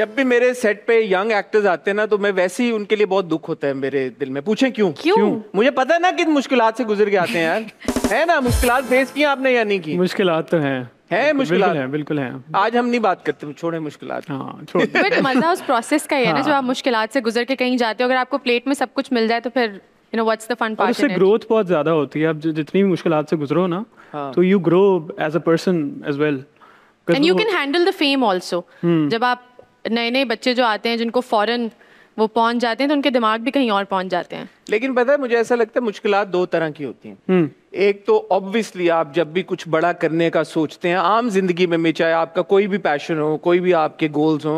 जब भी मेरे सेट पे यंग एक्टर्स आते हैं ना तो मैं वैसे ही उनके लिए बहुत दुख होता है मेरे दिल में पूछे क्यों क्यों, मुझे पता है ना किन मुश्किल से गुजर के आते हैं यार है ना मुश्किल फेस की आपने या नहीं की मुश्किल तो है है मुश्किल है बिल्कुल है आज हम नहीं बात करते छोड़े मुश्किल हाँ, मजा उस प्रोसेस का ही है ना हाँ। जब आप मुश्किल से गुजर के कहीं जाते हो अगर आपको प्लेट में सब कुछ मिल जाए तो फिर you know what's the fun part उससे ग्रोथ बहुत ज्यादा होती है आप जितनी भी मुश्किल से गुजरो ना हाँ। तो you grow as a person as well and you can handle the fame also जब आप नए नए बच्चे जो आते हैं जिनको फॉरन वो पहुंच जाते हैं तो उनके दिमाग भी कहीं और पहुंच जाते हैं लेकिन पता है मुझे ऐसा लगता है मुश्किल दो तरह की होती हैं हम्म। एक तो ऑब्वियसली आप जब भी कुछ बड़ा करने का सोचते हैं आम जिंदगी में, भी चाहे आपका कोई भी पैशन हो कोई भी आपके गोल्स हो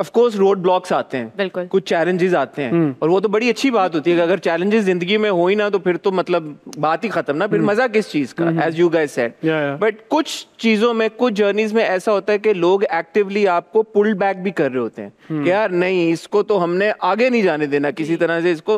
ऑफ कोर्स रोड ब्लॉक्स आते हैं कुछ चैलेंजेस आते हैं हम्म। और वो तो बड़ी अच्छी बात होती है अगर चैलेंजेस जिंदगी में हो ही ना तो फिर तो मतलब बात ही खत्म ना फिर हम्म। मजा किस चीज का as you guess set but कुछ चीजों में कुछ जर्नीज में ऐसा होता है कि लोग एक्टिवली आपको पुल बैक भी कर रहे होते हैं कि हम्म। यार नहीं इसको तो हमने आगे नहीं जाने देना किसी तरह से इसको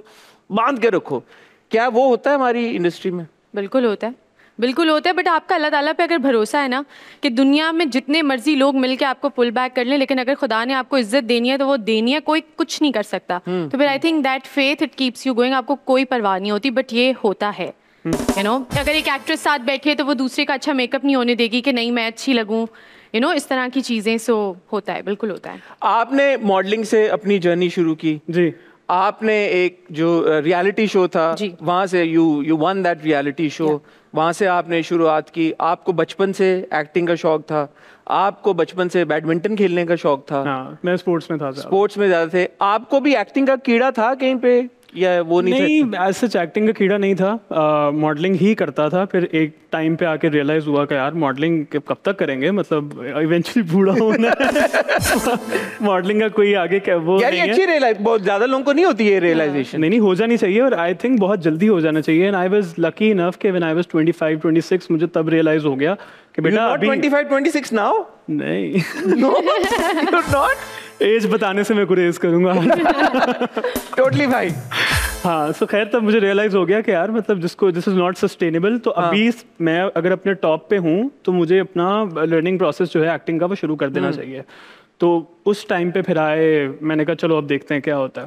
बांध के रखो क्या वो होता है हमारी इंडस्ट्री में बिल्कुल होता है बिल्कुल होता है बट आपका अल्लाह ताला पे अगर भरोसा है ना कि दुनिया में जितने मर्जी लोग मिलके आपको पुल बैक कर लें लेकिन अगर खुदा ने आपको इज्जत देनी है तो वो देनी है कोई कुछ नहीं कर सकता हम्म। तो फिर I think that faith it keeps you going आपको कोई परवाह नहीं होती बट ये होता है you hmm. No you know, अगर एक एक्ट्रेस साथ बैठी है तो वो दूसरे का अच्छा मेकअप नहीं होने देगी कि नहीं मैं अच्छी लगूँ यू नो इस तरह की चीज़ें सो होता है बिल्कुल होता है आपने मॉडलिंग से अपनी जर्नी शुरू की जी आपने एक जो रियलिटी शो था वहां से you you won that reality show वहां से आपने शुरुआत की आपको बचपन से एक्टिंग का शौक था आपको बचपन से बैडमिंटन खेलने का शौक था हाँ, मैं स्पोर्ट्स में था स्पोर्ट्स में ज़्यादा थे आपको भी एक्टिंग का कीड़ा था कहीं पे या वो नहीं नहीं एज सच एक्टिंग का कीड़ा नहीं था मॉडलिंग uh, ही करता था फिर एक टाइम पे आके रियलाइज हुआ कि यार मॉडलिंग कब तक करेंगे मतलब इवेंचुअली बूढ़ा होना मॉडलिंग का कोई आगे क्या वो यार नहीं अच्छी रियलाइज बहुत ज़्यादा लोगों को नहीं होती है रियलाइजेशन नहीं नहीं हो जानी चाहिए और आई थिंक बहुत जल्दी हो जाना चाहिए and I was lucky enough कि व्हेन आई वाज 25 26 मुझे तब रियलाइज हो गया कि बेटा अभी 25 26 नाउ नहीं नो यू नॉट एज बताने से मैं कुरेज करूंगा टोटली भाई हाँ सो तो खैर तब मुझे रियलाइज हो गया कि यार मतलब जिसको दिस इज नॉट सस्टेनेबल तो हाँ. अभी मैं अगर अपने टॉप पे हूँ तो मुझे अपना लर्निंग प्रोसेस जो है एक्टिंग का वो शुरू कर देना हम्म। चाहिए तो उस टाइम पे फिर आए मैंने कहा चलो अब देखते हैं क्या होता है